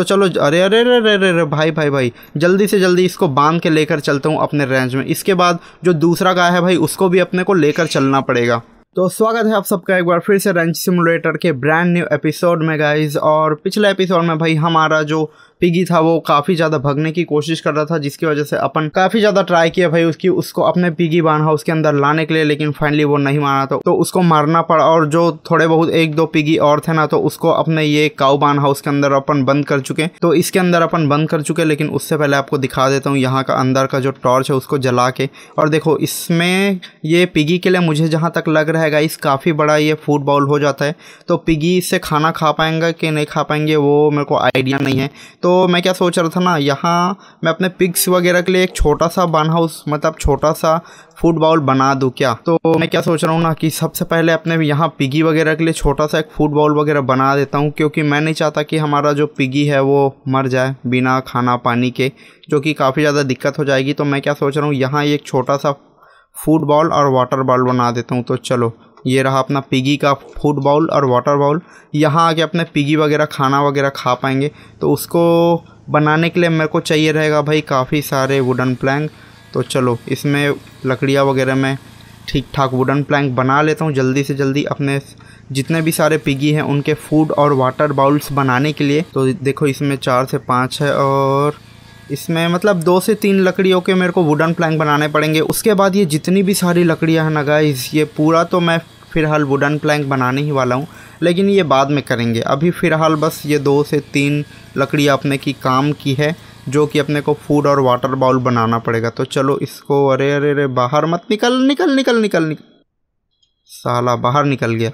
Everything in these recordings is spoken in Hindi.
तो चलो अरे अरे अरे अरे अरे भाई भाई भाई जल्दी से जल्दी इसको बांध के लेकर चलता हूँ अपने रेंज में इसके बाद जो दूसरा गाय है भाई उसको भी अपने को लेकर चलना पड़ेगा तो स्वागत है आप सबका एक बार फिर से रेंज सिमुलेटर के ब्रांड न्यू एपिसोड में गाइज और पिछले एपिसोड में भाई हमारा जो पिगी था वो काफ़ी ज़्यादा भगने की कोशिश कर रहा था जिसकी वजह से अपन काफ़ी ज़्यादा ट्राई किया भाई उसकी उसको अपने पिगी बान हाउस के अंदर लाने के लिए लेकिन फाइनली वो नहीं मारा तो, तो उसको मारना पड़ा और जो थोड़े बहुत एक दो पिगी और थे ना तो उसको अपने ये काउ बान हाउस के अंदर अपन बंद कर चुके तो इसके अंदर अपन बंद कर चुके लेकिन उससे पहले आपको दिखा देता हूँ यहाँ का अंदर का जो टॉर्च है उसको जला के और देखो इसमें ये पिगी के लिए मुझे जहाँ तक लग रहा है गाइस काफ़ी बड़ा ये फूड बाउल हो जाता है तो पिगी इससे खाना खा पाएंगे कि नहीं खा पाएंगे वो मेरे को आइडिया नहीं है तो तो मैं क्या सोच रहा था ना यहाँ मैं अपने पिग्स वगैरह के लिए एक छोटा सा बन हाउस मतलब छोटा सा फूड बाउल बना दूँ क्या तो मैं क्या सोच रहा हूँ ना कि सबसे पहले अपने यहाँ पिगी वगैरह के लिए छोटा सा एक फूड बाउल वगैरह बना देता हूँ क्योंकि मैं नहीं चाहता कि हमारा जो पिगी है वो मर जाए बिना खाना पानी के जो कि काफ़ी ज़्यादा दिक्कत हो जाएगी तो मैं क्या सोच रहा हूँ यहाँ एक छोटा सा फूड बॉल और वाटर बॉल बना देता हूँ तो चलो ये रहा अपना पिगी का फूड बाउल और वाटर बाउल यहाँ आके अपने पिगी वगैरह खाना वगैरह खा पाएंगे तो उसको बनाने के लिए मेरे को चाहिए रहेगा भाई काफ़ी सारे वुडन प्लैंक तो चलो इसमें लकड़ियाँ वगैरह में ठीक ठाक वुडन प्लैंक बना लेता हूँ जल्दी से जल्दी अपने जितने भी सारे पिगी हैं उनके फूड और वाटर बाउल्स बनाने के लिए तो देखो इसमें चार से पाँच है और इसमें मतलब दो से तीन लकड़ियों के मेरे को वुडन प्लैंक बनाने पड़ेंगे उसके बाद ये जितनी भी सारी लकड़ियाँ हैं नगा ये पूरा तो मैं फ़िलहाल वुडन प्लैंक बनाने ही वाला हूँ लेकिन ये बाद में करेंगे अभी फ़िलहाल बस ये दो से तीन लकड़ियाँ अपने की काम की है जो कि अपने को फूड और वाटर बाउल बनाना पड़ेगा तो चलो इसको अरे अरे अरे बाहर मत निकल निकल निकल निकल निकल साला बाहर निकल गया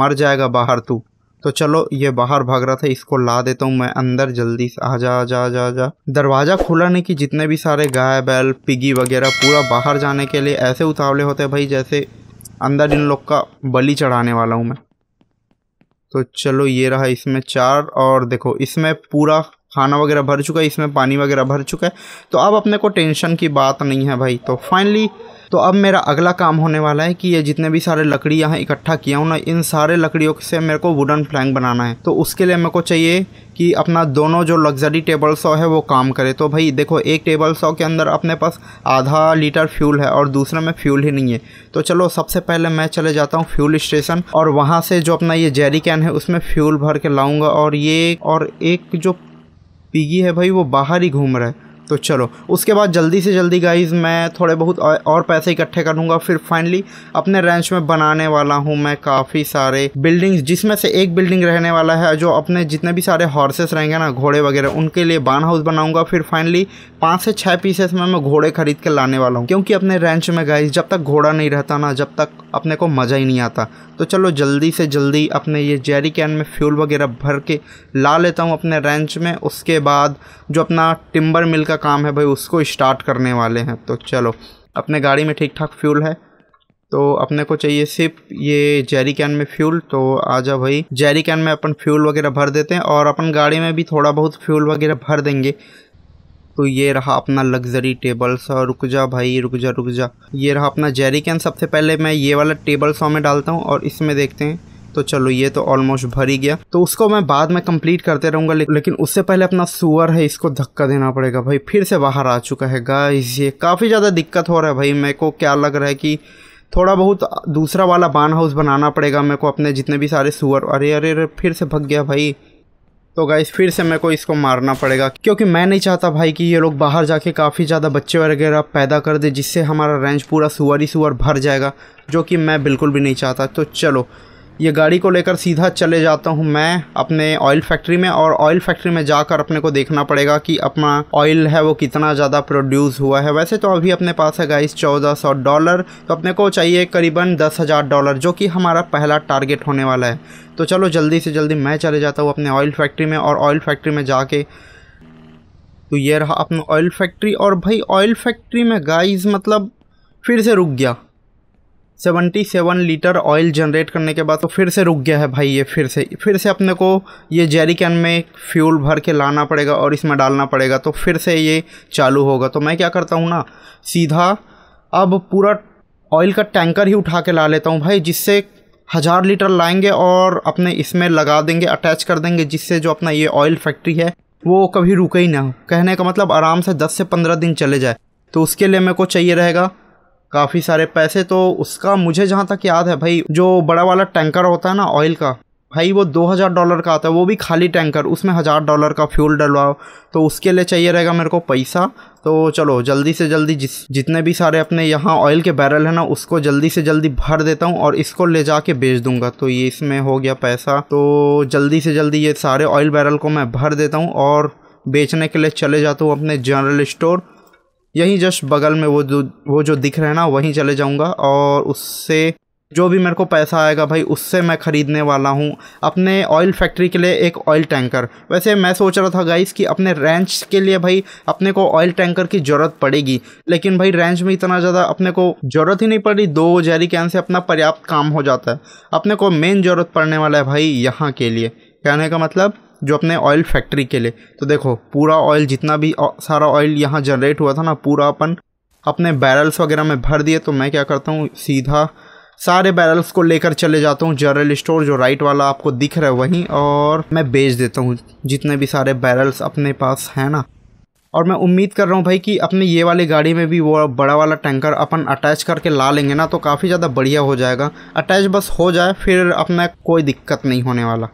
मर जाएगा बाहर तू तो चलो ये बाहर भाग रहा था इसको ला देता हूँ मैं अंदर जल्दी से आ जा जा जा जा दरवाज़ा खुला नहीं कि जितने भी सारे गाय बैल पिगी वगैरह पूरा बाहर जाने के लिए ऐसे उतावले होते भाई जैसे अंदर इन लोग का बलि चढ़ाने वाला हूँ मैं तो चलो ये रहा इसमें चार और देखो इसमें पूरा खाना वगैरह भर चुका है इसमें पानी वगैरह भर चुका है तो अब अपने को टेंशन की बात नहीं है भाई तो फाइनली तो अब मेरा अगला काम होने वाला है कि ये जितने भी सारे लकड़ी यहाँ इकट्ठा किया हूँ ना इन सारे लकड़ियों से मेरे को वुडन फ्लैंग बनाना है तो उसके लिए मेरे को चाहिए कि अपना दोनों जो लग्जरी टेबल सॉ है वो काम करे तो भाई देखो एक टेबल सॉ के अंदर अपने पास आधा लीटर फ्यूल है और दूसरे में फ्यूल ही नहीं है तो चलो सबसे पहले मैं चले जाता हूँ फ्यूल स्टेशन और वहाँ से जो अपना ये जेरी कैन है उसमें फ्यूल भर के लाऊँगा और ये और एक जो पिगी है भाई वो बाहर ही घूम रहा है तो चलो उसके बाद जल्दी से जल्दी गाइज मैं थोड़े बहुत और पैसे इकट्ठे करूँगा फिर फाइनली अपने रेंच में बनाने वाला हूँ मैं काफ़ी सारे बिल्डिंग्स जिसमें से एक बिल्डिंग रहने वाला है जो अपने जितने भी सारे हॉर्सेस रहेंगे ना घोड़े वगैरह उनके लिए बान हाउस बनाऊँगा फिर फाइनली पाँच से छः पीसेस में मैं घोड़े खरीद के लाने वाला हूँ क्योंकि अपने रेंच में गाइज जब तक घोड़ा नहीं रहता ना जब तक अपने को मज़ा ही नहीं आता तो चलो जल्दी से जल्दी अपने ये जेरी कैन में फ्यूल वगैरह भर के ला लेता हूँ अपने रेंच में उसके बाद जो अपना टिम्बर मिल का काम है भाई उसको स्टार्ट करने वाले हैं तो चलो अपने गाड़ी में ठीक ठाक फ्यूल है तो अपने को चाहिए सिर्फ ये जेरी कैन में फ्यूल तो आ जाओ भाई जेरी कैन में अपन फ्यूल वगैरह भर देते हैं और अपन गाड़ी में भी थोड़ा बहुत फ्यूल वगैरह भर देंगे तो ये रहा अपना लग्जरी टेबल और रुक जा भाई रुक जा रुक जा ये रहा अपना जेरी कैन सबसे पहले मैं ये वाला टेबल सौ में डालता हूँ और इसमें देखते हैं तो चलो ये तो ऑलमोस्ट भर ही गया तो उसको मैं बाद में कंप्लीट करते रहूँगा ले, लेकिन उससे पहले अपना सुअर है इसको धक्का देना पड़ेगा भाई फिर से बाहर आ चुका है गाइस ये काफ़ी ज़्यादा दिक्कत हो रहा है भाई मेरे को क्या लग रहा है कि थोड़ा बहुत दूसरा वाला बान हाउस बनाना पड़ेगा मेरे को अपने जितने भी सारे सुअर अरे अरे अरे फिर से भग गया भाई तो गाइस फिर से मेरे को इसको मारना पड़ेगा क्योंकि मैं नहीं चाहता भाई कि ये लोग बाहर जाके काफ़ी ज़्यादा बच्चे वगैरह पैदा कर दे जिससे हमारा रेंज पूरा सुअर ही सुअर भर जाएगा जो कि मैं बिल्कुल भी नहीं चाहता तो चलो ये गाड़ी को लेकर सीधा चले जाता हूँ मैं अपने ऑयल फैक्ट्री में और ऑयल फैक्ट्री में जाकर अपने को देखना पड़ेगा कि अपना ऑयल है वो कितना ज़्यादा प्रोड्यूस हुआ है वैसे तो अभी अपने पास है गाइस चौदह सौ डॉलर तो अपने को चाहिए करीबन दस हज़ार डॉलर जो कि हमारा पहला टारगेट होने वाला है तो चलो जल्दी से जल्दी मैं चले जाता हूँ अपने ऑयल फैक्ट्री में और ऑयल फैक्ट्री में जाके तो ये रहा अपना ऑयल फैक्ट्री और भाई ऑयल फैक्ट्री में गाइज मतलब फिर से रुक गया seventy seven litre oil generate करने के बाद तो फिर से रुक गया है भाई ये फिर से फिर से अपने को ये जेरी कैन में फ्यूल भर के लाना पड़ेगा और इसमें डालना पड़ेगा तो फिर से ये चालू होगा तो मैं क्या करता हूँ ना सीधा अब पूरा ऑयल का टैंकर ही उठा के ला लेता हूँ भाई जिससे हज़ार लीटर लाएंगे और अपने इसमें लगा देंगे अटैच कर देंगे जिससे जो अपना ये ऑयल फैक्ट्री है वो कभी रुके ही ना कहने का मतलब आराम से दस से पंद्रह दिन चले जाए तो उसके लिए मेरे को चाहिए रहेगा काफ़ी सारे पैसे तो उसका मुझे जहाँ तक याद है भाई जो बड़ा वाला टैंकर होता है ना ऑयल का भाई वो दो हज़ार डॉलर का आता है वो भी खाली टैंकर उसमें हज़ार डॉलर का फ्यूल डलवाओ तो उसके लिए चाहिए रहेगा मेरे को पैसा तो चलो जल्दी से जल्दी जिस जितने भी सारे अपने यहाँ ऑयल के बैरल है ना उसको जल्दी से जल्दी भर देता हूँ और इसको ले जा के बेच दूंगा तो ये इसमें हो गया पैसा तो जल्दी से जल्दी ये सारे ऑयल बैरल को मैं भर देता हूँ और बेचने के लिए चले जाता हूँ अपने जनरल स्टोर यहीं जस्ट बगल में वो जो वो जो दिख रहे हैं ना वहीं चले जाऊँगा और उससे जो भी मेरे को पैसा आएगा भाई उससे मैं ख़रीदने वाला हूँ अपने ऑयल फैक्ट्री के लिए एक ऑयल टैंकर वैसे मैं सोच रहा था गाइस कि अपने रेंच के लिए भाई अपने को ऑयल टैंकर की ज़रूरत पड़ेगी लेकिन भाई रेंच में इतना ज़्यादा अपने को ज़रूरत ही नहीं पड़ रही दो जहरी कैन से अपना पर्याप्त काम हो जाता है अपने को मेन ज़रूरत पड़ने वाला है भाई यहाँ के लिए कहने का मतलब जो अपने ऑयल फैक्ट्री के लिए तो देखो पूरा ऑयल जितना भी सारा ऑयल यहाँ जनरेट हुआ था ना पूरा अपन अपने बैरल्स वगैरह में भर दिए तो मैं क्या करता हूँ सीधा सारे बैरल्स को लेकर चले जाता हूँ जनरल स्टोर जो राइट वाला आपको दिख रहा है वहीं और मैं बेच देता हूँ जितने भी सारे बैरल्स अपने पास हैं ना और मैं उम्मीद कर रहा हूँ भाई कि अपने ये वाली गाड़ी में भी वो बड़ा वाला टैंकर अपन अटैच करके ला लेंगे ना तो काफ़ी ज़्यादा बढ़िया हो जाएगा अटैच बस हो जाए फिर अपना कोई दिक्कत नहीं होने वाला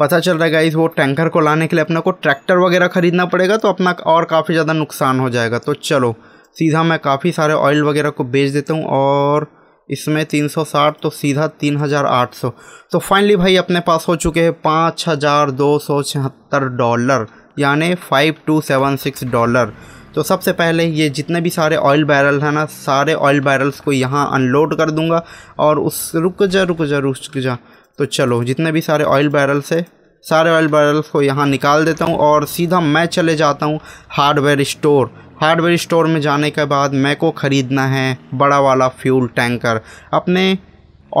पता चल रहा है इस वो टैंकर को लाने के लिए अपने को ट्रैक्टर वगैरह ख़रीदना पड़ेगा तो अपना और काफ़ी ज़्यादा नुकसान हो जाएगा तो चलो सीधा मैं काफ़ी सारे ऑयल वगैरह को बेच देता हूँ और इसमें 360 तो सीधा 3800 तो फाइनली भाई अपने पास हो चुके हैं पाँच हज़ार दो सौ छिहत्तर डॉलर यानी five two seven six dollar तो सबसे पहले ये जितने भी सारे ऑयल बैरल हैं ना सारे ऑयल बैरल्स को यहाँ अनलोड कर दूंगा और उस रुक जा रुक जा रुक जा तो चलो जितने भी सारे ऑयल बैरल्स है सारे ऑयल बैरल्स को यहाँ निकाल देता हूँ और सीधा मैं चले जाता हूँ हार्डवेयर स्टोर हार्डवेयर स्टोर में जाने के बाद मैं को ख़रीदना है बड़ा वाला फ्यूल टैंकर अपने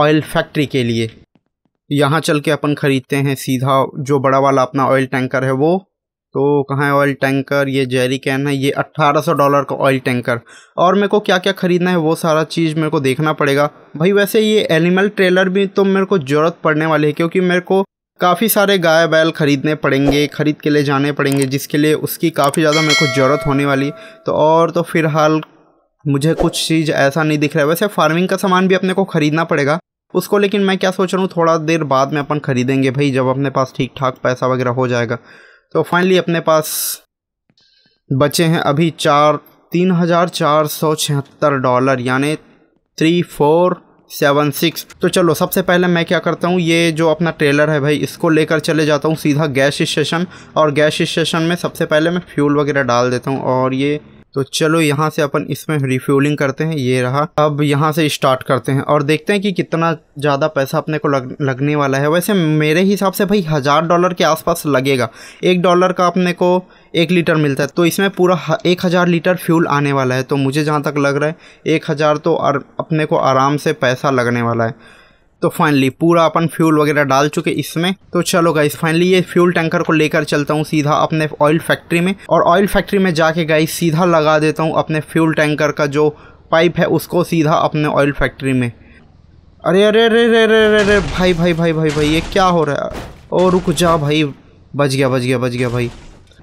ऑयल फैक्ट्री के लिए यहाँ चल के अपन ख़रीदते हैं सीधा जो बड़ा वाला अपना ऑयल टैंकर है वो तो कहाँ है ऑयल टैंकर ये जेरी कैन है ये 1800 डॉलर का ऑयल टैंकर और मेरे को क्या क्या ख़रीदना है वो सारा चीज़ मेरे को देखना पड़ेगा भाई वैसे ये एनिमल ट्रेलर भी तो मेरे को ज़रूरत पड़ने वाली है क्योंकि मेरे को काफ़ी सारे गाय बैल ख़रीदने पड़ेंगे ख़रीद के लिए जाने पड़ेंगे जिसके लिए उसकी काफ़ी ज़्यादा मेरे को ज़रूरत होने वाली तो और तो फ़िलहाल मुझे कुछ चीज़ ऐसा नहीं दिख रहा है वैसे फार्मिंग का सामान भी अपने को ख़रीदना पड़ेगा उसको लेकिन मैं क्या सोच रहा हूँ थोड़ा देर बाद में अपन ख़रीदेंगे भाई जब अपने पास ठीक ठाक पैसा वगैरह हो जाएगा तो फाइनली अपने पास बचे हैं अभी चार तीन हज़ार चार सौ छिहत्तर डॉलर यानी थ्री फोर सेवन सिक्स तो चलो सबसे पहले मैं क्या करता हूँ ये जो अपना ट्रेलर है भाई इसको लेकर चले जाता हूँ सीधा गैस स्टेशन और गैस स्टेशन में सबसे पहले मैं फ्यूल वगैरह डाल देता हूँ और ये तो चलो यहाँ से अपन इसमें रिफ्यूलिंग करते हैं ये रहा अब यहाँ से स्टार्ट करते हैं और देखते हैं कि कितना ज़्यादा पैसा अपने को लग, लगने वाला है वैसे मेरे हिसाब से भाई हज़ार डॉलर के आसपास लगेगा एक डॉलर का अपने को एक लीटर मिलता है तो इसमें पूरा एक हज़ार लीटर फ्यूल आने वाला है तो मुझे जहाँ तक लग रहा है एक हज़ार तो अपने को आराम से पैसा लगने वाला है तो फाइनली पूरा अपन फ्यूल वगैरह डाल चुके इसमें तो चलो गाइस फाइनली ये फ्यूल टैंकर को लेकर चलता हूँ सीधा अपने ऑयल फैक्ट्री में और ऑयल फैक्ट्री में जाके गाइस सीधा लगा देता हूँ अपने फ्यूल टैंकर का जो पाइप है उसको सीधा अपने ऑयल फैक्ट्री में अरे अरे अरे अरे अरे अरे अरे भाई भाई भाई भाई भाई ये क्या हो रहा है ओ रुक जा भाई बच गया बच गया बच गया भाई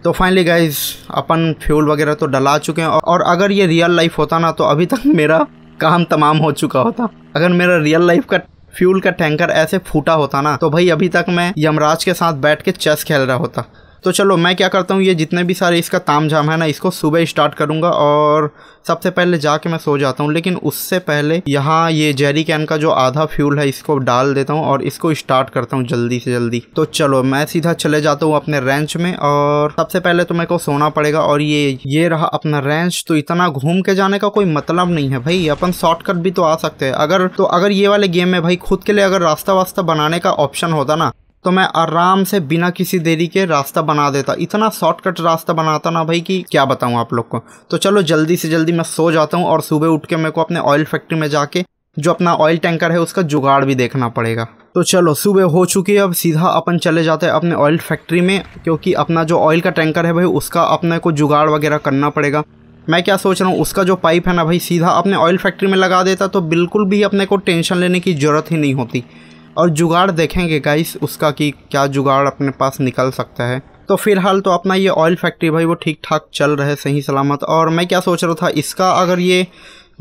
तो फाइनली गाइज अपन फ्यूल वगैरह तो डला चुके हैं और अगर ये रियल लाइफ होता ना तो अभी तक मेरा काम तमाम हो चुका होता अगर मेरा रियल लाइफ का फ्यूल का टैंकर ऐसे फूटा होता ना तो भाई अभी तक मैं यमराज के साथ बैठ के चेस खेल रहा होता तो चलो मैं क्या करता हूँ ये जितने भी सारे इसका ताम झाम है ना इसको सुबह स्टार्ट करूँगा और सबसे पहले जाके मैं सो जाता हूँ लेकिन उससे पहले यहाँ ये जेरी कैन का जो आधा फ्यूल है इसको डाल देता हूँ और इसको स्टार्ट करता हूँ जल्दी से जल्दी तो चलो मैं सीधा चले जाता हूँ अपने रेंच में और सबसे पहले तो मेरे को सोना पड़ेगा और ये ये रहा अपना रेंच तो इतना घूम के जाने का कोई मतलब नहीं है भाई अपन शॉर्टकट भी तो आ सकते हैं अगर तो अगर ये वाले गेम में भाई खुद के लिए अगर रास्ता वास्ता बनाने का ऑप्शन होता ना तो मैं आराम से बिना किसी देरी के रास्ता बना देता इतना शॉर्टकट रास्ता बनाता ना भाई कि क्या बताऊँ आप लोग को तो चलो जल्दी से जल्दी मैं सो जाता हूँ और सुबह उठ के मेरे को अपने ऑयल फैक्ट्री में जाके जो अपना ऑयल टैंकर है उसका जुगाड़ भी देखना पड़ेगा तो चलो सुबह हो चुकी है अब सीधा अपन चले जाते हैं अपने ऑयल फैक्ट्री में क्योंकि अपना जो ऑयल का टैंकर है भाई उसका अपने को जुगाड़ वगैरह करना पड़ेगा मैं क्या सोच रहा हूँ उसका जो पाइप है ना भाई सीधा अपने ऑयल फैक्ट्री में लगा देता तो बिल्कुल भी अपने को टेंशन लेने की ज़रूरत ही नहीं होती और जुगाड़ देखेंगे गाइस उसका कि क्या जुगाड़ अपने पास निकल सकता है तो फिलहाल तो अपना ये ऑयल फैक्ट्री भाई वो ठीक ठाक चल रहे सही सलामत और मैं क्या सोच रहा था इसका अगर ये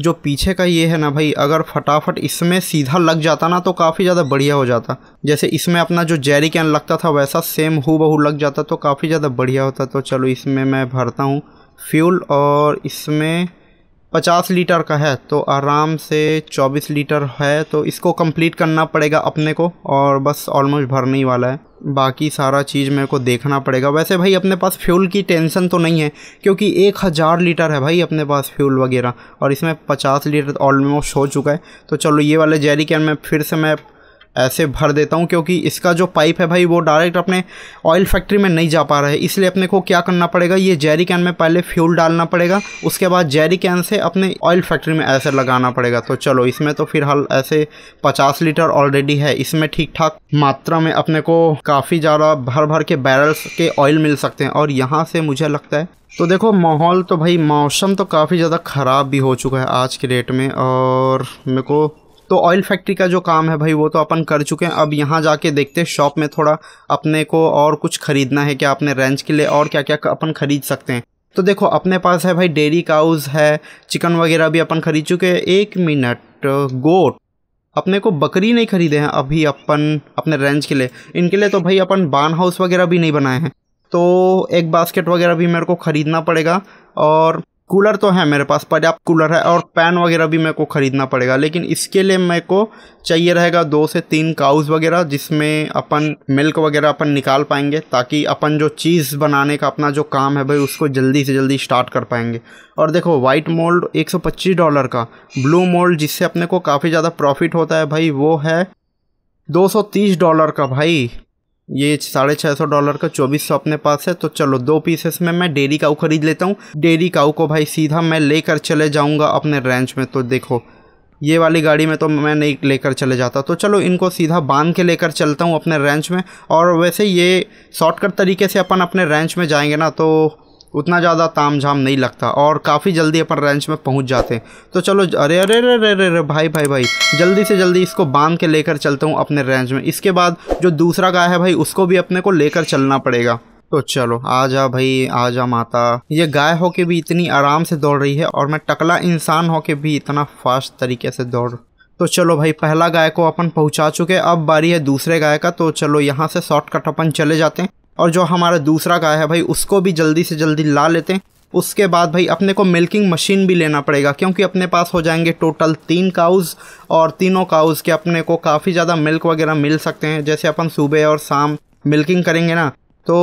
जो पीछे का ये है ना भाई अगर फटाफट इसमें सीधा लग जाता ना तो काफ़ी ज़्यादा बढ़िया हो जाता जैसे इसमें अपना जो जेरी कैन लगता था वैसा सेम हु बहू लग जाता तो काफ़ी ज़्यादा बढ़िया होता तो चलो इसमें मैं भरता हूँ फ्यूल और इसमें पचास लीटर का है तो आराम से चौबीस लीटर है तो इसको कंप्लीट करना पड़ेगा अपने को और बस ऑलमोस्ट भरने ही वाला है बाकी सारा चीज़ मेरे को देखना पड़ेगा वैसे भाई अपने पास फ्यूल की टेंशन तो नहीं है क्योंकि एक हज़ार लीटर है भाई अपने पास फ्यूल वगैरह और इसमें पचास लीटर ऑलमोस्ट हो चुका है तो चलो ये वाले जेरी कैन में फिर से मैं ऐसे भर देता हूँ क्योंकि इसका जो पाइप है भाई वो डायरेक्ट अपने ऑयल फैक्ट्री में नहीं जा पा रहा है इसलिए अपने को क्या करना पड़ेगा ये जेरी कैन में पहले फ्यूल डालना पड़ेगा उसके बाद जेरी कैन से अपने ऑयल फैक्ट्री में ऐसे लगाना पड़ेगा तो चलो इसमें तो फिलहाल ऐसे पचास लीटर ऑलरेडी है इसमें ठीक ठाक मात्रा में अपने को काफ़ी ज़्यादा भर भर के बैरल्स के ऑयल मिल सकते हैं और यहाँ से मुझे लगता है तो देखो माहौल तो भाई मौसम तो काफ़ी ज़्यादा ख़राब भी हो चुका है आज के डेट में और मेरे को तो ऑयल फैक्ट्री का जो काम है भाई वो तो अपन कर चुके हैं अब यहाँ जाके देखते हैं शॉप में थोड़ा अपने को और कुछ ख़रीदना है क्या अपने रेंज के लिए और क्या क्या अपन ख़रीद सकते हैं तो देखो अपने पास है भाई डेरी काउज है चिकन वगैरह भी अपन ख़रीद चुके हैं एक मिनट गोट अपने को बकरी नहीं खरीदे हैं अभी अपन अपने रेंज के लिए इनके लिए तो भाई अपन बान हाउस वगैरह भी नहीं बनाए हैं तो एक बास्केट वगैरह भी मेरे को ख़रीदना पड़ेगा और कूलर तो है मेरे पास पर्याप्त कूलर है और पैन वगैरह भी मेरे को ख़रीदना पड़ेगा लेकिन इसके लिए मेरे को चाहिए रहेगा दो से तीन काउज वगैरह जिसमें अपन मिल्क वगैरह अपन निकाल पाएंगे ताकि अपन जो चीज़ बनाने का अपना जो काम है भाई उसको जल्दी से जल्दी स्टार्ट कर पाएंगे और देखो वाइट मोल्ड एक डॉलर का ब्लू मोल्ड जिससे अपने को काफ़ी ज़्यादा प्रॉफिट होता है भाई वो है दो डॉलर का भाई ये साढ़े छः सौ डॉलर का चौबीस सौ अपने पास है तो चलो दो पीसेस में मैं डेरी काऊ खरीद लेता हूँ डेरी काऊ को भाई सीधा मैं लेकर चले जाऊँगा अपने रेंच में तो देखो ये वाली गाड़ी में तो मैं नहीं लेकर चले जाता तो चलो इनको सीधा बांध के लेकर चलता हूँ अपने रेंच में और वैसे ये शॉर्टकट तरीके से अपन अपने रेंच में जाएंगे ना तो उतना ज़्यादा ताम झाम नहीं लगता और काफ़ी जल्दी अपन रेंच में पहुंच जाते हैं तो चलो अरे अरे अरे अरे अरे भाई भाई भाई जल्दी से जल्दी इसको बांध के लेकर चलता हूँ अपने रेंज में इसके बाद जो दूसरा गाय है भाई उसको भी अपने को लेकर चलना पड़ेगा तो चलो आ जा भाई आ जा माता ये गाय होके भी इतनी आराम से दौड़ रही है और मैं टकला इंसान होके भी इतना फास्ट तरीके से दौड़ तो चलो भाई पहला गाय को अपन पहुंचा चुके अब बारी है दूसरे गाय का तो चलो यहाँ से शॉर्टकट अपन चले जाते हैं और जो हमारा दूसरा गाय है भाई उसको भी जल्दी से जल्दी ला लेते हैं उसके बाद भाई अपने को मिल्किंग मशीन भी लेना पड़ेगा क्योंकि अपने पास हो जाएंगे टोटल तीन काउज़ और तीनों काउज़ के अपने को काफ़ी ज़्यादा मिल्क वगैरह मिल सकते हैं जैसे अपन सुबह और शाम मिल्किंग करेंगे ना तो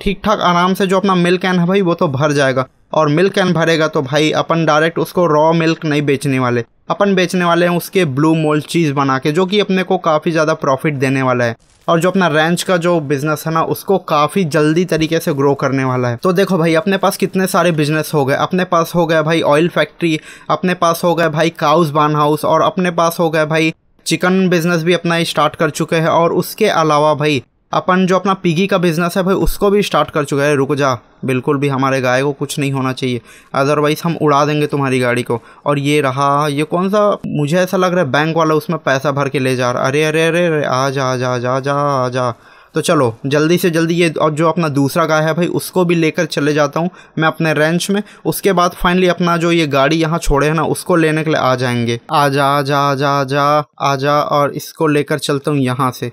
ठीक ठाक आराम से जो अपना मिल्क कैन है भाई वो तो भर जाएगा और मिल्क कैन भरेगा तो भाई अपन डायरेक्ट उसको रॉ मिल्क नहीं बेचने वाले अपन बेचने वाले हैं उसके ब्लू मोल चीज़ बना के जो कि अपने को काफ़ी ज़्यादा प्रॉफिट देने वाला है और जो अपना रेंच का जो बिजनेस है ना उसको काफ़ी जल्दी तरीके से ग्रो करने वाला है तो देखो भाई अपने पास कितने सारे बिजनेस हो गए अपने पास हो गए भाई ऑयल फैक्ट्री अपने पास हो गए भाई काउस बान हाउस और अपने पास हो गया भाई चिकन बिजनेस भी अपना स्टार्ट कर चुके हैं और उसके अलावा भाई अपन जो अपना पिगी का बिज़नेस है भाई उसको भी स्टार्ट कर चुका है रुक जा बिल्कुल भी हमारे गाय को कुछ नहीं होना चाहिए अदरवाइज़ हम उड़ा देंगे तुम्हारी गाड़ी को और ये रहा ये कौन सा मुझे ऐसा लग रहा है बैंक वाला उसमें पैसा भर के ले जा रहा अरे अरे अरे अरे आ जा आ जा आ जा आ जा आ जा तो चलो जल्दी से जल्दी ये और जो अपना दूसरा गाय है भाई उसको भी लेकर चले जाता हूँ मैं अपने रेंच में उसके बाद फाइनली अपना जो ये गाड़ी यहाँ छोड़े है ना उसको लेने के लिए आ जाएंगे आ जा आ जा आ जा आ जा और इसको लेकर चलता हूँ यहाँ से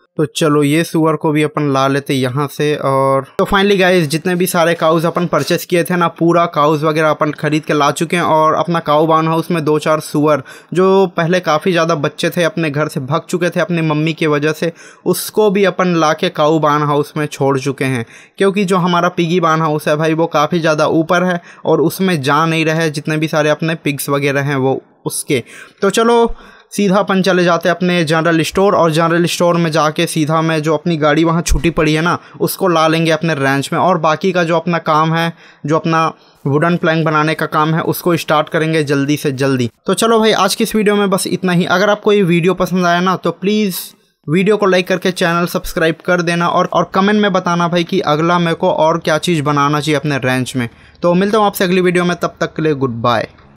तो चलो ये सुअर को भी अपन ला लेते यहाँ से और तो फाइनली गाइज जितने भी सारे काउज अपन परचेस किए थे ना पूरा काउज वगैरह अपन खरीद के ला चुके हैं और अपना काउ बाउन हाउस में दो चार सुअर जो पहले काफ़ी ज़्यादा बच्चे थे अपने घर से भग चुके थे अपनी मम्मी की वजह से उसको भी अपन ला के काऊ बान हाउस में छोड़ चुके हैं क्योंकि जो हमारा पिगी बान हाउस है भाई वो काफ़ी ज़्यादा ऊपर है और उसमें जा नहीं रहे जितने भी सारे अपने पिग्स वगैरह हैं वो उसके तो चलो सीधा अपन चले जाते हैं अपने जनरल स्टोर और जनरल स्टोर में जाके सीधा मैं जो अपनी गाड़ी वहाँ छूटी पड़ी है ना उसको ला लेंगे अपने रेंच में और बाकी का जो अपना काम है जो अपना वुडन प्लैंक बनाने का काम है उसको स्टार्ट करेंगे जल्दी से जल्दी तो चलो भाई आज की इस वीडियो में बस इतना ही अगर आपको ये वीडियो पसंद आया ना तो प्लीज़ वीडियो को लाइक करके चैनल सब्सक्राइब कर देना और और कमेंट में बताना भाई कि अगला मेरे को और क्या चीज़ बनाना चाहिए अपने रेंच में तो मिलता हूँ आपसे अगली वीडियो में तब तक के लिए गुड बाय